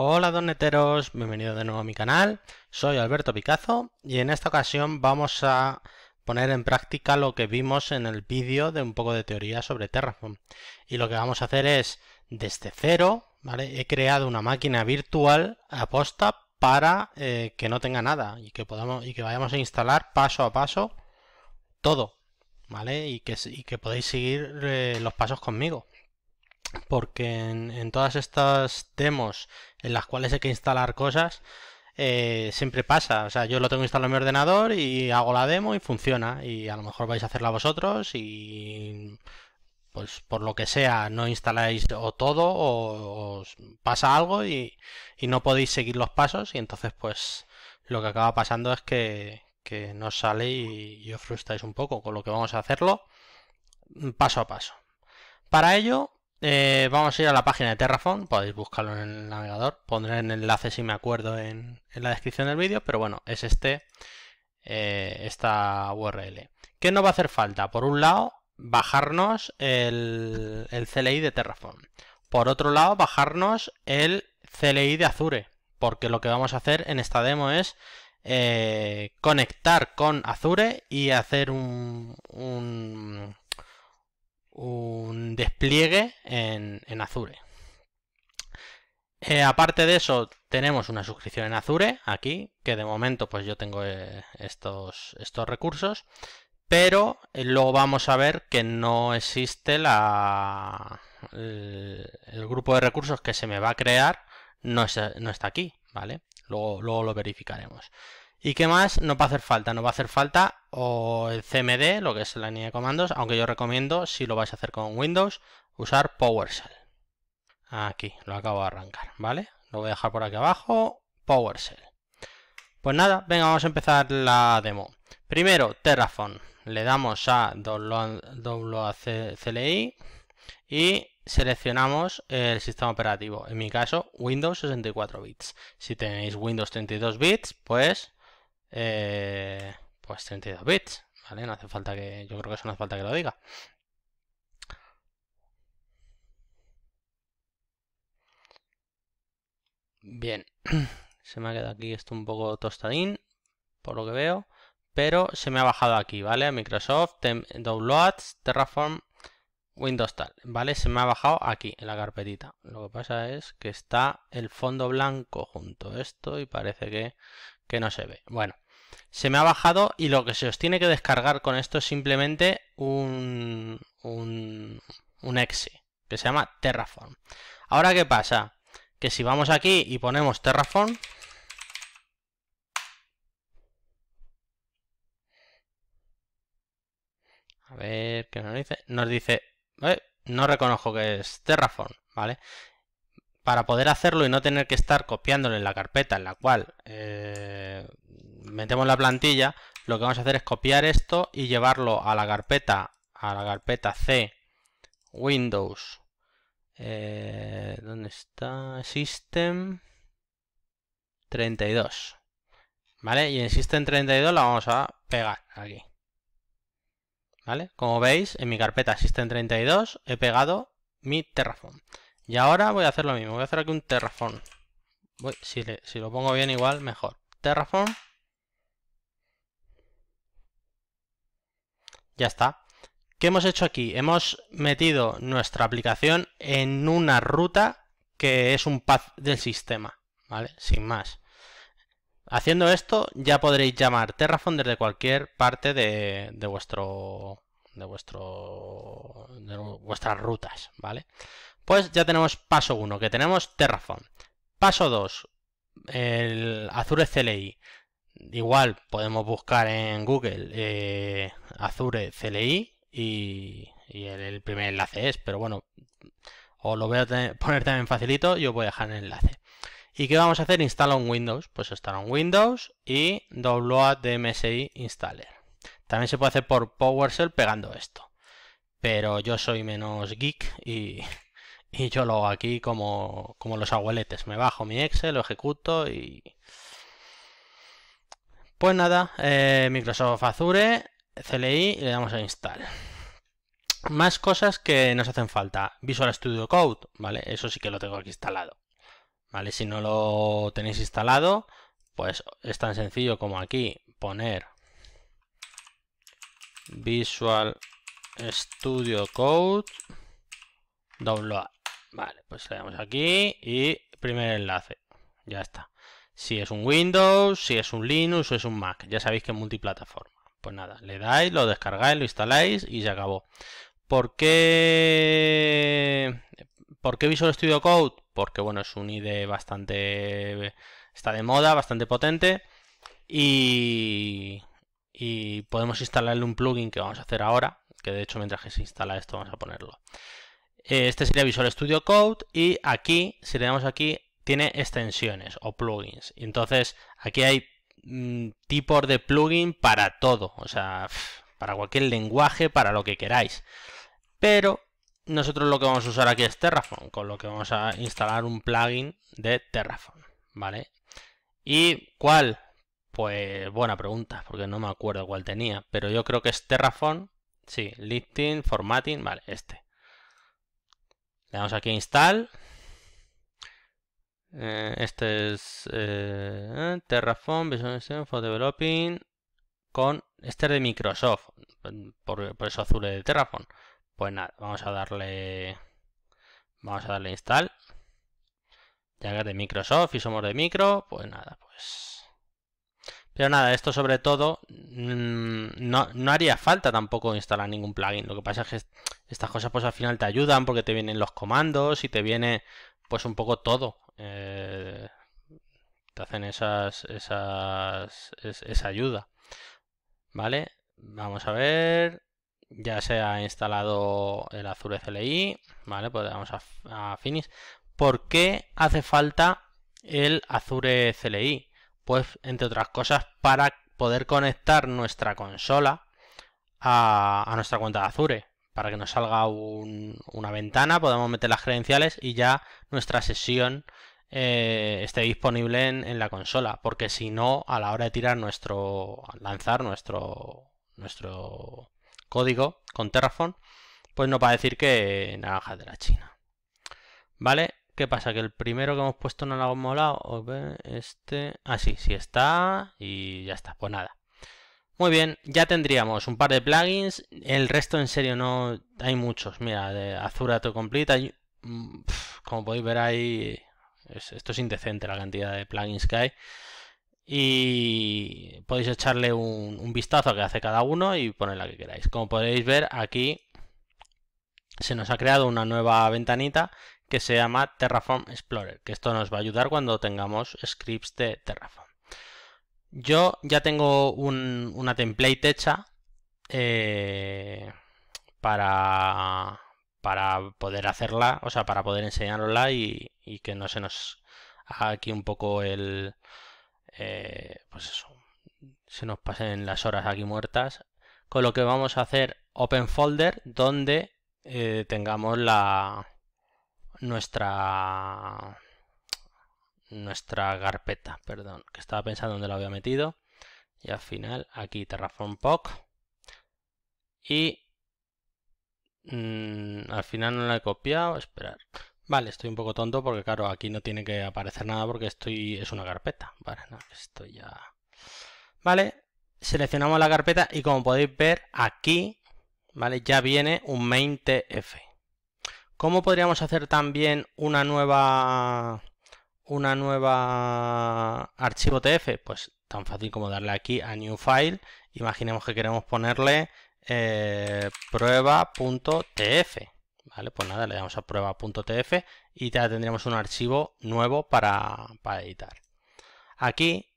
Hola doneteros, bienvenidos de nuevo a mi canal, soy Alberto Picazo y en esta ocasión vamos a poner en práctica lo que vimos en el vídeo de un poco de teoría sobre Terraform y lo que vamos a hacer es desde cero, ¿vale? he creado una máquina virtual aposta para eh, que no tenga nada y que podamos y que vayamos a instalar paso a paso todo, ¿vale? Y que, podéis seguir eh, los pasos conmigo porque en, todas estas demos en las cuales hay que instalar cosas, eh, siempre pasa. O sea, yo lo tengo instalado en mi ordenador y hago la demo y funciona. Y a lo mejor vais a hacerla vosotros y pues por lo que sea, no instaláis o todo o, os pasa algo y, no podéis seguir los pasos y entonces pues lo que acaba pasando es que, que no sale y, y os frustráis un poco, con lo que vamos a hacerlo mm, paso a paso. Para ello eh, vamos a ir a la página de Terraform, podéis buscarlo en el navegador, pondré el enlace si me acuerdo en, la descripción del vídeo, pero bueno, es este, eh, esta URL. ¿Qué nos va a hacer falta? Por un lado, bajarnos el, el CLI de Terraform. Por otro lado, bajarnos el CLI de Azure, porque lo que vamos a hacer en esta demo es eh, conectar con Azure y hacer un un despliegue en, Azure. Eh, aparte de eso, tenemos una suscripción en Azure, aquí, que de momento pues yo tengo eh, estos, estos recursos, pero eh, luego vamos a ver que no existe la, el, grupo de recursos que se me va a crear, no, está aquí, ¿vale? Luego, luego lo verificaremos. ¿Y qué más no va a hacer falta? no va a hacer falta o el CMD, lo que es la línea de comandos, aunque yo recomiendo, si lo vais a hacer con Windows, usar PowerShell. Aquí, lo acabo de arrancar, ¿vale? Lo voy a dejar por aquí abajo, PowerShell. Pues nada, venga, vamos a empezar la demo. Primero, Terraform. Le damos a WACLI y seleccionamos el sistema operativo. En mi caso, Windows 64 bits. Si tenéis Windows 32 bits, pues eh, pues 32 bits, ¿vale? No hace falta que, yo creo que eso no hace falta que lo diga. Bien, se me ha quedado aquí esto un poco tostadín, por lo que veo, pero se me ha bajado aquí, ¿vale? A Microsoft, Downloads, Terraform, Windows tal, ¿vale? Se me ha bajado aquí, en la carpetita. Lo que pasa es que está el fondo blanco junto a esto y parece que que no se ve. Bueno, se me ha bajado y lo que se os tiene que descargar con esto es simplemente un, un, un exe que se llama Terraform. Ahora, ¿qué pasa? Que si vamos aquí y ponemos Terraform, A ver, ¿qué nos dice? Nos dice, eh, no reconozco que es Terraform, ¿vale? para poder hacerlo y no tener que estar copiándolo en la carpeta en la cual eh, metemos la plantilla, lo que vamos a hacer es copiar esto y llevarlo a la carpeta, a la carpeta C, Windows, eh, ¿dónde está? System 32. ¿Vale? Y en System 32 la vamos a pegar aquí. ¿Vale? Como veis, en mi carpeta System 32 he pegado mi Terraform. Y ahora voy a hacer lo mismo, voy a hacer aquí un terraform. si, lo pongo bien igual, mejor. Terraform. Ya está. ¿Qué hemos hecho aquí? Hemos metido nuestra aplicación en una ruta que es un path del sistema, ¿vale? Sin más. Haciendo esto ya podréis llamar Terraform desde cualquier parte de vuestro de vuestro de vuestras rutas, ¿vale? Pues ya tenemos paso 1, que tenemos Terraform. Paso 2, el Azure CLI. Igual podemos buscar en Google eh, Azure CLI y, el, primer enlace es, pero bueno, os lo voy a poner también facilito y os voy a dejar el enlace. ¿Y qué vamos a hacer? Instala un Windows. Pues instala un Windows y download Installer. También se puede hacer por PowerShell pegando esto. Pero yo soy menos geek y y yo lo hago aquí como, como los abueletes. Me bajo mi Excel, lo ejecuto y... Pues nada, eh, Microsoft Azure, CLI y le damos a install. Más cosas que nos hacen falta. Visual Studio Code, ¿vale? Eso sí que lo tengo aquí instalado. ¿Vale? Si no lo tenéis instalado, pues es tan sencillo como aquí poner Visual Studio Code Download. Vale, pues le damos aquí y primer enlace. Ya está. Si es un Windows, si es un Linux o es un Mac. Ya sabéis que es multiplataforma. Pues nada, le dais, lo descargáis, lo instaláis y se acabó. ¿Por qué, ¿Por qué Visual Studio Code? Porque bueno, es un IDE bastante... está de moda, bastante potente. Y, y podemos instalarle un plugin que vamos a hacer ahora, que de hecho mientras que se instala esto vamos a ponerlo. Eh, este sería Visual Studio Code y aquí, si le damos aquí, tiene extensiones o plugins. Entonces, aquí hay mm, tipos de plugin para todo, o sea, para cualquier lenguaje, para lo que queráis. Pero nosotros lo que vamos a usar aquí es Terraform, con lo que vamos a instalar un plugin de Terraform, ¿vale? ¿Y cuál? Pues buena pregunta, porque no me acuerdo cuál tenía, pero yo creo que es Terraform, sí, Lifting, Formatting, vale, este. Le damos aquí a install. Eh, este es eh, Terraform, Visualization for Developing con este es de Microsoft, por, por, eso azul de Terraform. Pues nada, vamos a darle vamos a darle install. Ya que es de Microsoft y somos de micro, pues nada, pues pero nada, esto sobre todo mm, no, haría falta tampoco instalar ningún plugin. Lo que pasa es que estas cosas pues al final te ayudan porque te vienen los comandos y te viene pues un poco todo. Eh, te hacen esas, esa ayuda. ¿Vale? Vamos a ver. Ya se ha instalado el Azure CLI. Vale, pues vamos a, a Finish. ¿Por qué hace falta el Azure CLI? pues entre otras cosas para poder conectar nuestra consola a, nuestra cuenta de Azure. Para que nos salga una ventana, podemos meter las credenciales y ya nuestra sesión eh, esté disponible en, la consola. Porque si no, a la hora de tirar nuestro. lanzar nuestro. nuestro código con Terraform, pues no va a decir que naranja de la China. ¿Vale? ¿Qué pasa? Que el primero que hemos puesto no lo hemos molado. Este... Ah, sí, sí está. Y ya está, pues nada. Muy bien, ya tendríamos un par de plugins. El resto, en serio, no hay muchos. Mira, de Azura To Complete, mm, como podéis ver ahí, esto es indecente la cantidad de plugins que hay. Y podéis echarle un, un vistazo a que hace cada uno y poner la que queráis. Como podéis ver, aquí se nos ha creado una nueva ventanita que se llama Terraform Explorer, que esto nos va a ayudar cuando tengamos scripts de Terraform. Yo ya tengo una template hecha eh, para, para poder hacerla, o sea, para poder enseñarla y, que no se nos haga aquí un poco el... Eh, pues eso, se nos pasen las horas aquí muertas. Con lo que vamos a hacer open folder donde eh, tengamos la, nuestra nuestra carpeta, perdón, que estaba pensando dónde la había metido. Y al final aquí Terraform POC. Y mm, al final no la he copiado, esperar. Vale, estoy un poco tonto porque claro, aquí no tiene que aparecer nada porque estoy es una carpeta. Vale, no, ya... Vale, seleccionamos la carpeta y como podéis ver aquí, ¿vale? Ya viene un main.tf. ¿Cómo podríamos hacer también una nueva una nueva archivo TF? Pues tan fácil como darle aquí a New File. Imaginemos que queremos ponerle eh, prueba.tf. Vale, pues nada, le damos a prueba.tf y ya tendríamos un archivo nuevo para, editar. Aquí,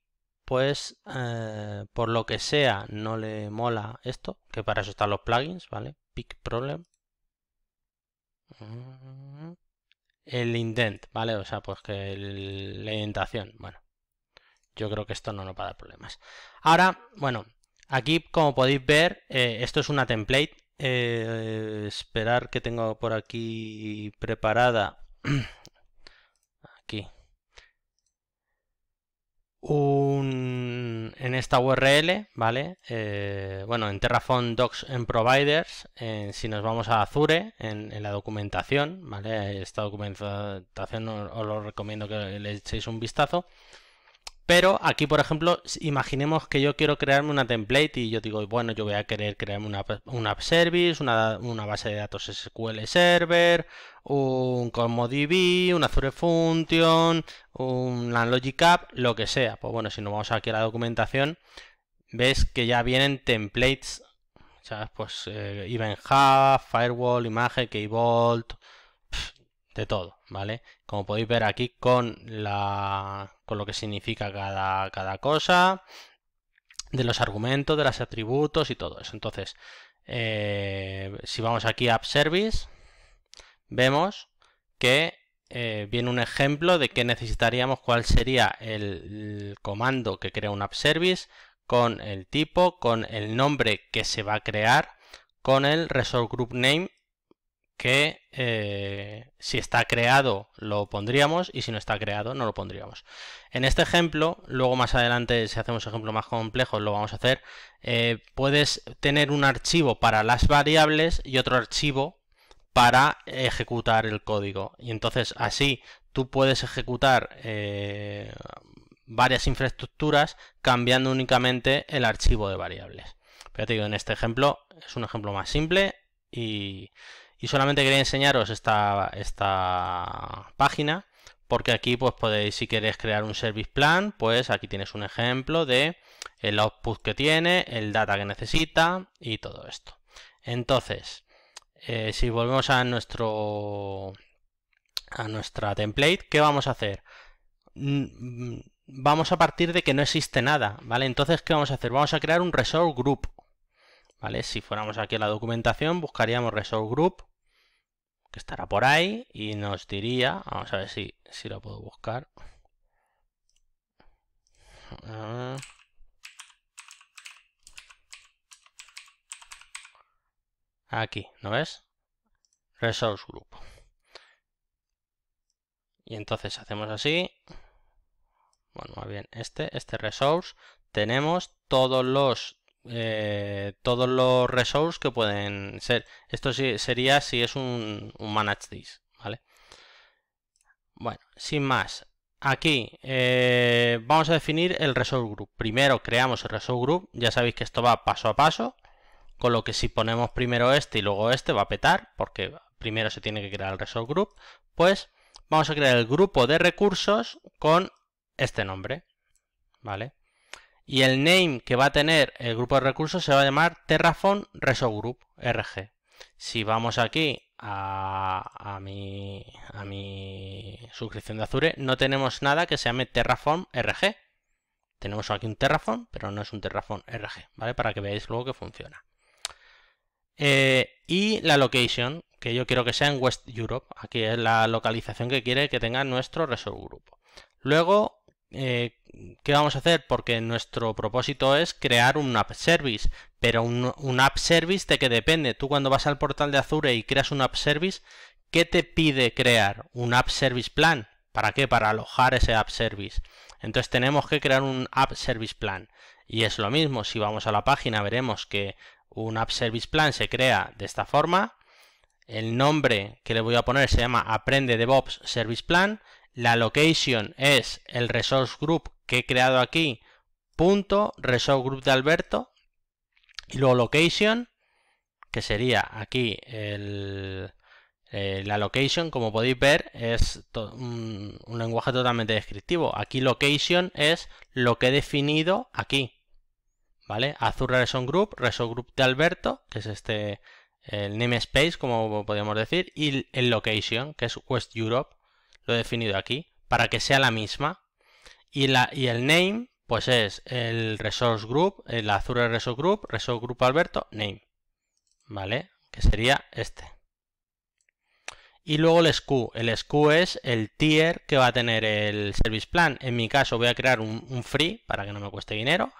pues, eh, por lo que sea, no le mola esto, que para eso están los plugins, ¿vale? Pick problem. El indent, ¿vale? O sea, pues que la indentación, bueno. Yo creo que esto no nos va a dar problemas. Ahora, bueno, aquí como podéis ver, eh, esto es una template. Eh, esperar que tengo por aquí preparada en esta URL, ¿vale? Eh, bueno, en Terraform Docs and Providers, si nos vamos a Azure, en, la documentación, ¿vale? Esta documentación os, lo recomiendo que le echéis un vistazo. Pero aquí, por ejemplo, imaginemos que yo quiero crearme una template y yo digo, bueno, yo voy a querer crearme una, app service, una, base de datos SQL Server, un DB, una Azure Function, una Logic App, lo que sea. Pues bueno, si nos vamos aquí a la documentación, ves que ya vienen templates, Pues eh, Event Hub, Firewall, Image, Vault, de todo, ¿vale? como podéis ver aquí con, lo que significa cada, cosa, de los argumentos, de los atributos y todo eso. Entonces, eh, si vamos aquí a App Service, vemos que eh, viene un ejemplo de que necesitaríamos, cuál sería el, comando que crea un App Service, con el tipo, con el nombre que se va a crear, con el Resource Group Name que eh, si está creado lo pondríamos y si no está creado no lo pondríamos. En este ejemplo, luego más adelante si hacemos ejemplo más complejos lo vamos a hacer, eh, puedes tener un archivo para las variables y otro archivo para ejecutar el código. Y entonces así tú puedes ejecutar eh, varias infraestructuras cambiando únicamente el archivo de variables. Pero te digo, en este ejemplo es un ejemplo más simple y y solamente quería enseñaros esta, esta página porque aquí pues podéis, si queréis crear un service plan, pues aquí tienes un ejemplo de el output que tiene, el data que necesita y todo esto. Entonces, eh, si volvemos a nuestro a nuestra template, ¿qué vamos a hacer? Mm, vamos a partir de que no existe nada, ¿vale? Entonces, ¿qué vamos a hacer? Vamos a crear un resource group, ¿vale? Si fuéramos aquí a la documentación, buscaríamos resource group que estará por ahí y nos diría, vamos a ver si, si lo puedo buscar. Ah. aquí, ¿no ves? Resource Group. Y entonces hacemos así. Bueno, más bien, este, este resource. Tenemos todos los eh, todos los resources que pueden ser. Esto sí, sería si es un, un manage this, ¿vale? Bueno, sin más. Aquí eh, vamos a definir el resource group. Primero creamos el resource group. Ya sabéis que esto va paso a paso. Con lo que si ponemos primero este y luego este va a petar. Porque primero se tiene que crear el resource group. Pues vamos a crear el grupo de recursos con este nombre. ¿Vale? y el name que va a tener el grupo de recursos se va a llamar Terraform Resource Group RG. Si vamos aquí a, a, mi, a mi suscripción de Azure, no tenemos nada que se llame Terraform RG. Tenemos aquí un Terraform, pero no es un Terraform RG, ¿vale? Para que veáis luego que funciona. Eh, y la location, que yo quiero que sea en West Europe. Aquí es la localización que quiere que tenga nuestro Resource Group. Luego, eh, ¿qué vamos a hacer? Porque nuestro propósito es crear un app service, pero un, un, app service de qué depende. Tú cuando vas al portal de Azure y creas un app service, ¿qué te pide crear? Un app service plan. ¿Para qué? Para alojar ese app service. Entonces tenemos que crear un app service plan. Y es lo mismo, si vamos a la página veremos que un app service plan se crea de esta forma. El nombre que le voy a poner se llama Aprende DevOps Service Plan la location es el resource group que he creado aquí, punto resource group de Alberto. Y luego location, que sería aquí el, eh, la location, como podéis ver, es un, lenguaje totalmente descriptivo. Aquí location es lo que he definido aquí. ¿Vale? Azure Resource Group, Resource Group de Alberto, que es este, el namespace, como podríamos decir, y el location, que es West Europe lo he definido aquí, para que sea la misma. Y, la, y el name, pues es el resource group, el Azure resource group, resource group Alberto, name. ¿Vale? Que sería este. Y luego el SKU. El SKU es el tier que va a tener el service plan. En mi caso voy a crear un, free para que no me cueste dinero.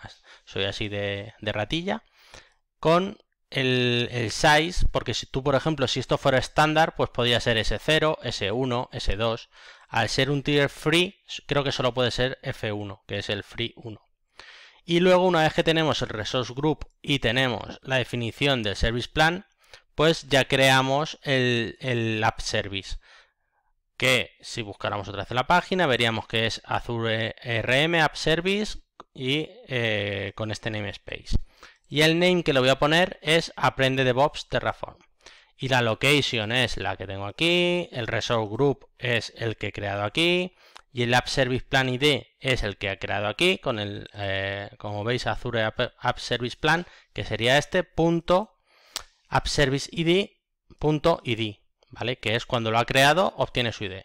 Soy así de, de ratilla. Con el, size, porque si tú, por ejemplo, si esto fuera estándar, pues podría ser S0, S1, S2. Al ser un tier free, creo que solo puede ser F1, que es el free 1. Y luego, una vez que tenemos el resource group y tenemos la definición del service plan, pues ya creamos el, app service. Que si buscáramos otra vez en la página, veríamos que es Azure e RM App Service y eh, con este namespace. Y el name que le voy a poner es Aprende DevOps Terraform. Y la location es la que tengo aquí, el resource group es el que he creado aquí, y el App Service Plan ID es el que ha creado aquí, con el, eh, como veis, Azure App, Service Plan, que sería este punto App Service ID, punto ID, ¿vale? Que es cuando lo ha creado, obtiene su ID.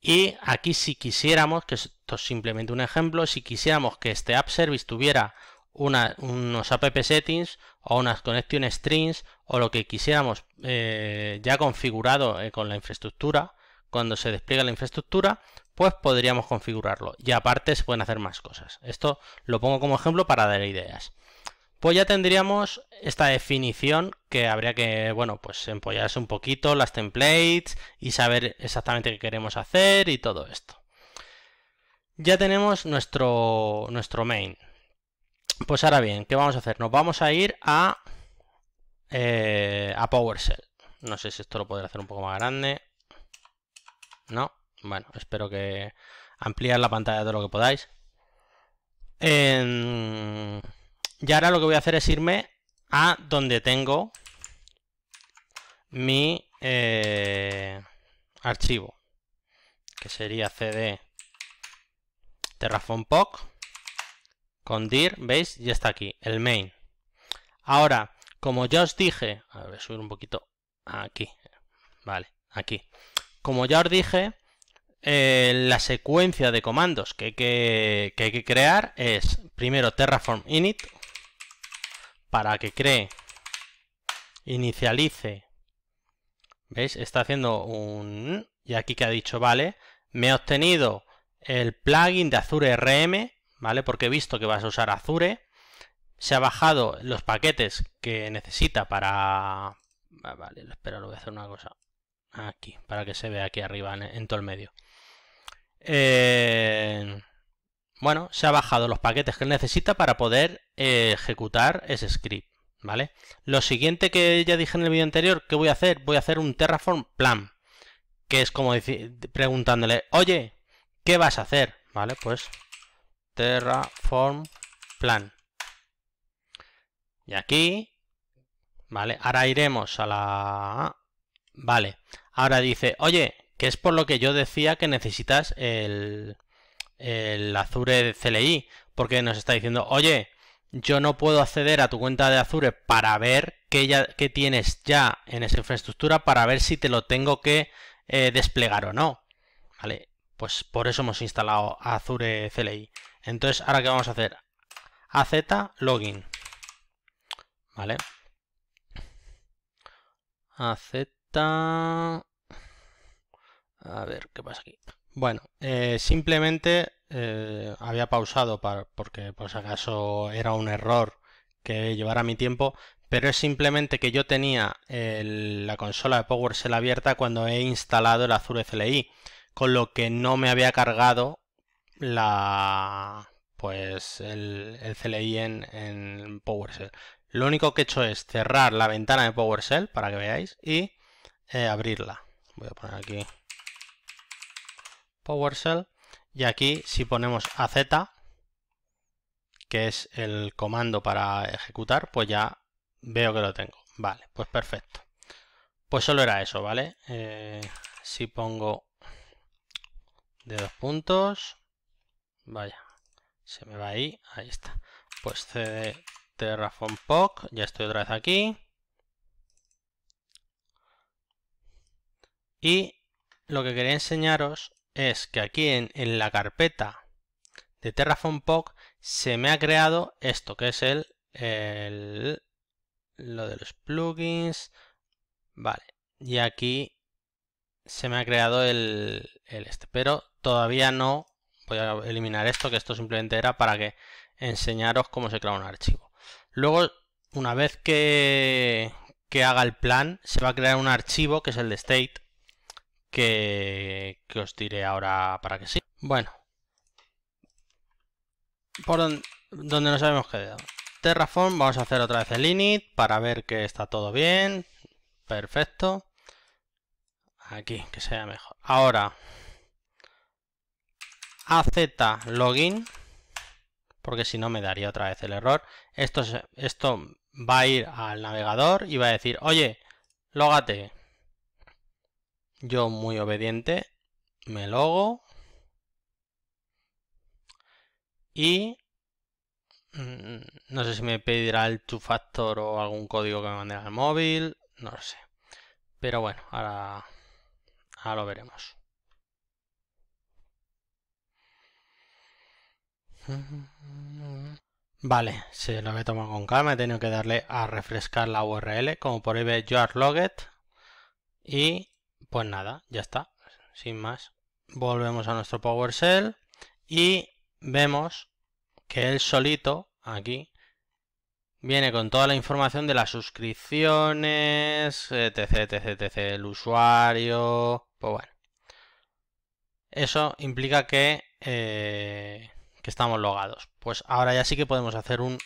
Y aquí si quisiéramos, que esto es simplemente un ejemplo, si quisiéramos que este App Service tuviera unos app settings o unas connection strings o lo que quisiéramos eh, ya configurado eh, con la infraestructura, cuando se despliega la infraestructura, pues podríamos configurarlo. Y aparte se pueden hacer más cosas. Esto lo pongo como ejemplo para dar ideas. Pues ya tendríamos esta definición que habría que, bueno, pues empollarse un poquito las templates y saber exactamente qué queremos hacer y todo esto. Ya tenemos nuestro, nuestro main, pues ahora bien, ¿qué vamos a hacer? Nos vamos a ir a, eh, a PowerShell. No sé si esto lo podré hacer un poco más grande. No, bueno, espero que ampliar la pantalla de lo que podáis. y ahora lo que voy a hacer es irme a donde tengo mi eh, archivo, que sería cd terraform con dir, veis, ya está aquí, el main. Ahora, como ya os dije, a ver, subir un poquito aquí, vale, aquí. Como ya os dije, eh, la secuencia de comandos que hay que, que hay que crear es primero terraform init para que cree, inicialice, ¿veis? Está haciendo un... y aquí que ha dicho, vale, me ha obtenido el plugin de Azure RM ¿vale? Porque he visto que vas a usar Azure, se ha bajado los paquetes que necesita para... Ah, vale, espera, lo voy a hacer una cosa aquí, para que se vea aquí arriba, en, todo el medio. Eh, bueno, se ha bajado los paquetes que necesita para poder eh, ejecutar ese script, ¿vale? Lo siguiente que ya dije en el vídeo anterior, ¿qué voy a hacer? Voy a hacer un Terraform plan, que es como preguntándole, oye, ¿qué vas a hacer? ¿Vale? Pues Terraform Plan. Y aquí, ¿vale? Ahora iremos a la... Vale, ahora dice, oye, que es por lo que yo decía que necesitas el, el Azure CLI, porque nos está diciendo, oye, yo no puedo acceder a tu cuenta de Azure para ver qué, ya, que tienes ya en esa infraestructura, para ver si te lo tengo que eh, desplegar o no. Vale, pues por eso hemos instalado Azure CLI. Entonces, ahora qué vamos a hacer az login. ¿Vale? az a ver, ¿qué pasa aquí? Bueno, eh, simplemente eh, había pausado para, porque por si acaso era un error que llevara mi tiempo, pero es simplemente que yo tenía la consola de PowerShell abierta cuando he instalado el Azure CLI, con lo que no me había cargado la pues el, el CLI en, PowerShell. Lo único que he hecho es cerrar la ventana de PowerShell para que veáis y eh, abrirla. Voy a poner aquí PowerShell y aquí si ponemos AZ, que es el comando para ejecutar, pues ya veo que lo tengo. Vale, pues perfecto. Pues solo era eso, ¿vale? Eh, si pongo de dos puntos, Vaya, se me va ahí, ahí está. Pues cd terraform POC, ya estoy otra vez aquí. Y lo que quería enseñaros es que aquí en, la carpeta de terraform POC se me ha creado esto, que es el, el lo de los plugins. Vale, y aquí se me ha creado el, el este, pero todavía no voy a eliminar esto, que esto simplemente era para que enseñaros cómo se crea un archivo. Luego, una vez que, que haga el plan, se va a crear un archivo, que es el de state, que, os diré ahora para que sí. Bueno, por donde, nos habíamos quedado. Terraform, vamos a hacer otra vez el init para ver que está todo bien. Perfecto. Aquí, que sea mejor. Ahora, az login, porque si no me daría otra vez el error. Esto, esto va a ir al navegador y va a decir, oye, logate. Yo muy obediente me logo y mm, no sé si me pedirá el two factor o algún código que me mande al móvil, no lo sé. Pero bueno, ahora lo veremos. Vale, se lo he tomado con calma. He tenido que darle a refrescar la URL. Como por ejemplo yo Y pues nada, ya está. Sin más. Volvemos a nuestro PowerShell. Y vemos que él solito, aquí, viene con toda la información de las suscripciones, etc, etc, etc, el usuario. Pues bueno. Eso implica que eh, que estamos logados. Pues ahora ya sí que podemos hacer un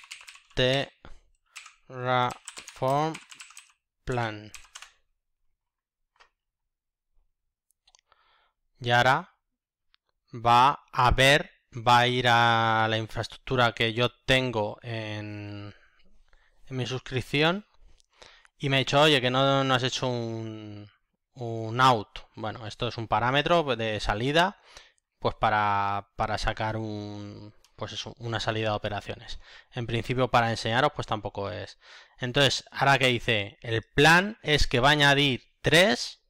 terraform plan. Y ahora va a ver, va a ir a la infraestructura que yo tengo en, mi suscripción y me ha dicho, oye, que no, no has hecho un, un out. Bueno, esto es un parámetro de salida pues para, sacar un, pues una salida de operaciones. En principio para enseñaros pues tampoco es. Entonces, ahora que dice, el plan es que va a añadir tres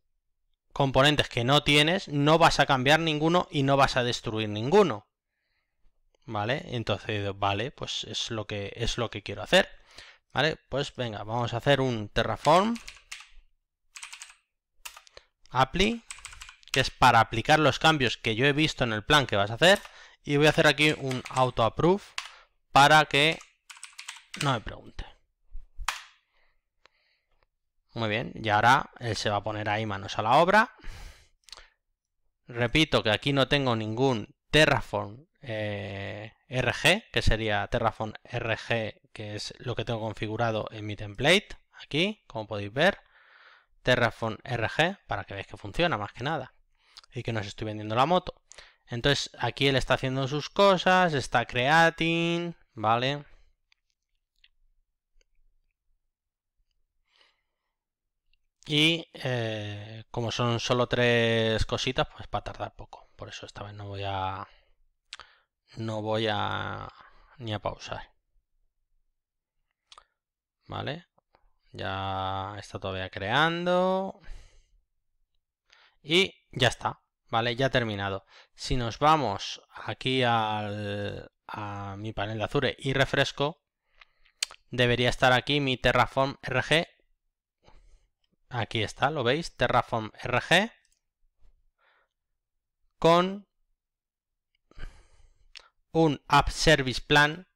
componentes que no tienes, no vas a cambiar ninguno y no vas a destruir ninguno. ¿Vale? Entonces, vale, pues es lo que es lo que quiero hacer. ¿Vale? Pues venga, vamos a hacer un terraform apply que es para aplicar los cambios que yo he visto en el plan que vas a hacer. Y voy a hacer aquí un auto approve para que no me pregunte. Muy bien, y ahora él se va a poner ahí manos a la obra. Repito que aquí no tengo ningún Terraform eh, RG, que sería Terraform RG, que es lo que tengo configurado en mi template, aquí, como podéis ver. Terraform RG, para que veáis que funciona más que nada y que nos estoy vendiendo la moto. Entonces aquí él está haciendo sus cosas, está creating, ¿vale? Y eh, como son solo tres cositas, pues para tardar poco. Por eso esta vez no voy a... No voy a... Ni a pausar. ¿Vale? Ya está todavía creando. Y ya está, ¿vale? Ya ha terminado. Si nos vamos aquí a mi panel de Azure y refresco, debería estar aquí mi Terraform RG. Aquí está, ¿lo veis? Terraform RG con un App Service Plan,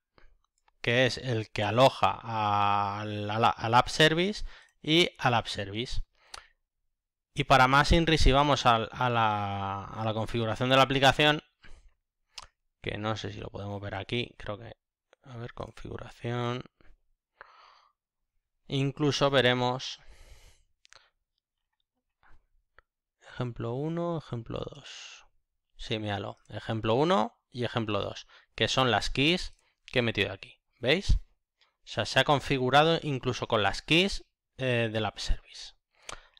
que es el que aloja al, al App Service y al App Service. Y para más INRI, si vamos a, la, configuración de la aplicación, que no sé si lo podemos ver aquí, creo que... A ver, configuración... Incluso veremos... Ejemplo 1, ejemplo 2. Sí, míralo. Ejemplo 1 y ejemplo 2, que son las keys que he metido aquí. ¿Veis? O sea, se ha configurado incluso con las keys eh, del app service.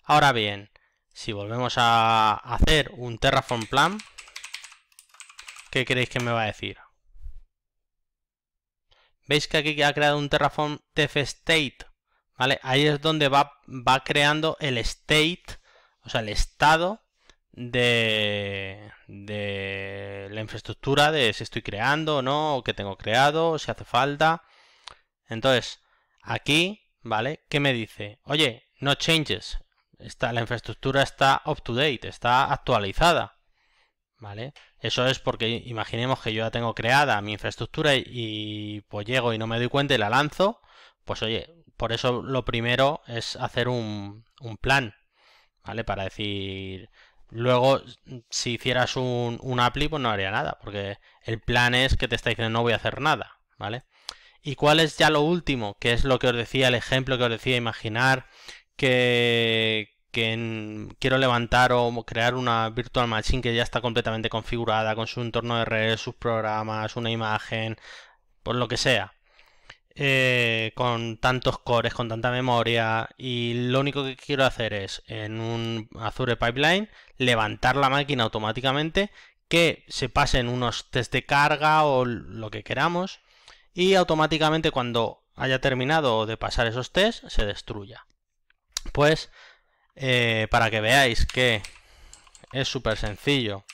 Ahora bien, si volvemos a hacer un Terraform Plan, ¿qué creéis que me va a decir? ¿Veis que aquí ha creado un Terraform TF State? ¿Vale? Ahí es donde va, va creando el state, o sea, el estado de, la infraestructura, de si estoy creando o no, o que tengo creado, si hace falta. Entonces, aquí, ¿vale? ¿Qué me dice? Oye, no changes, Está, la infraestructura está up to date, está actualizada. ¿Vale? Eso es porque imaginemos que yo ya tengo creada mi infraestructura y, pues llego y no me doy cuenta y la lanzo. Pues oye, por eso lo primero es hacer un, un plan, ¿vale? Para decir, luego si hicieras un, un, pues no haría nada, porque el plan es que te está diciendo no voy a hacer nada, ¿vale? ¿Y cuál es ya lo último? Que es lo que os decía, el ejemplo que os decía, imaginar que, quiero levantar o crear una virtual machine que ya está completamente configurada con su entorno de red, sus programas, una imagen, por lo que sea. Eh, con tantos cores, con tanta memoria y lo único que quiero hacer es en un Azure Pipeline levantar la máquina automáticamente que se pasen unos test de carga o lo que queramos y automáticamente cuando haya terminado de pasar esos tests se destruya. Pues, para que veáis que es súper sencillo.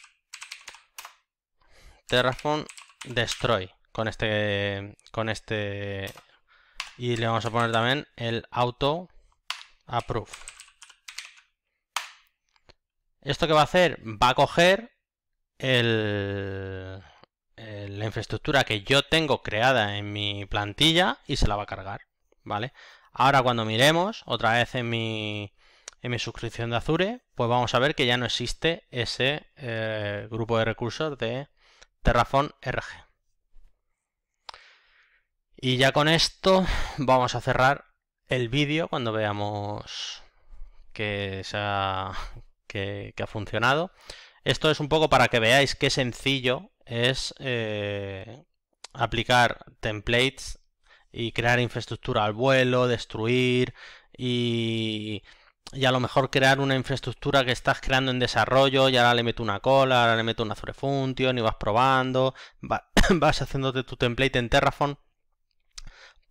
Terraform Destroy con este con este y le vamos a poner también el auto approve. Esto que va a hacer va a coger la infraestructura que yo tengo creada en mi plantilla y se la va a cargar, ¿vale? Ahora cuando miremos otra vez en mi, mi suscripción de Azure, pues vamos a ver que ya no existe ese eh, grupo de recursos de Terraform RG. Y ya con esto vamos a cerrar el vídeo cuando veamos que, ha, que, ha funcionado. Esto es un poco para que veáis qué sencillo es eh, aplicar templates y crear infraestructura al vuelo, destruir y, a lo mejor crear una infraestructura que estás creando en desarrollo y ahora le meto una cola, ahora le meto una Function y vas probando, vas haciéndote tu template en Terraform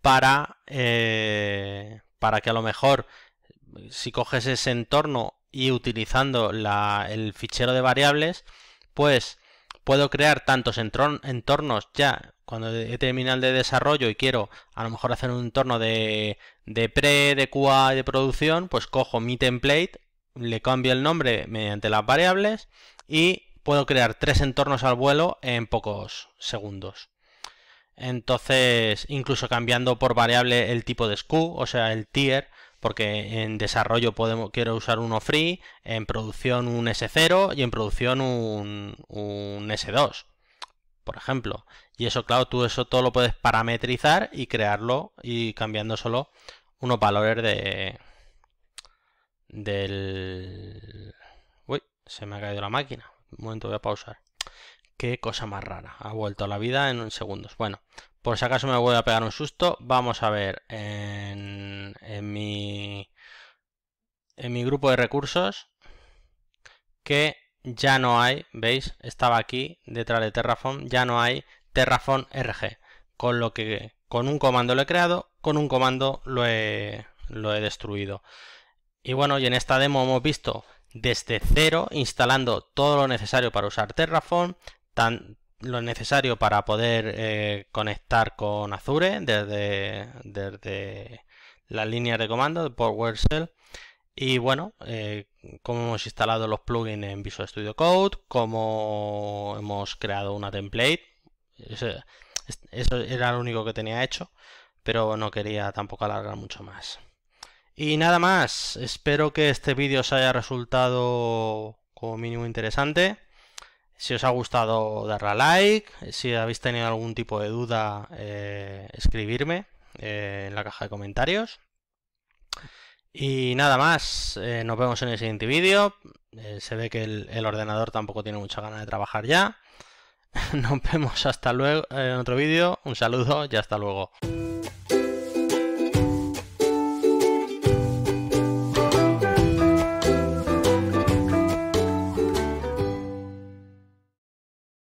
para, eh, para que a lo mejor si coges ese entorno y utilizando la, el fichero de variables, pues puedo crear tantos entornos ya cuando he terminado de desarrollo y quiero a lo mejor hacer un entorno de, de pre, de QA, de producción, pues cojo mi template, le cambio el nombre mediante las variables y puedo crear tres entornos al vuelo en pocos segundos. Entonces, incluso cambiando por variable el tipo de SKU, o sea, el tier, porque en desarrollo quiero usar uno free, en producción un S0 y en producción un, un S2, por ejemplo. Y eso, claro, tú eso todo lo puedes parametrizar y crearlo y cambiando solo unos valores de... del... Uy, se me ha caído la máquina. Un momento, voy a pausar. Qué cosa más rara. Ha vuelto a la vida en segundos. Bueno, por si acaso me voy a pegar un susto, vamos a ver en, mi, grupo de recursos que ya no hay, ¿veis? Estaba aquí detrás de Terraform, ya no hay Terraform RG. Con lo que con un comando lo he creado, con un comando lo he, destruido. Y bueno, y en esta demo hemos visto desde cero instalando todo lo necesario para usar Terraform, tan, lo necesario para poder eh, conectar con Azure desde, desde las líneas de comando por PowerShell. Y bueno, como eh, cómo hemos instalado los plugins en Visual Studio Code, cómo hemos creado una template. Eso, eso era lo único que tenía hecho, pero no quería tampoco alargar mucho más. Y nada más, espero que este vídeo os haya resultado como mínimo interesante. Si os ha gustado, darle a like. Si habéis tenido algún tipo de duda, eh, escribirme eh, en la caja de comentarios. Y nada más, eh, nos vemos en el siguiente vídeo. se ve que el, ordenador tampoco tiene mucha gana de trabajar ya. Nos vemos hasta luego en otro vídeo. Un saludo y hasta luego.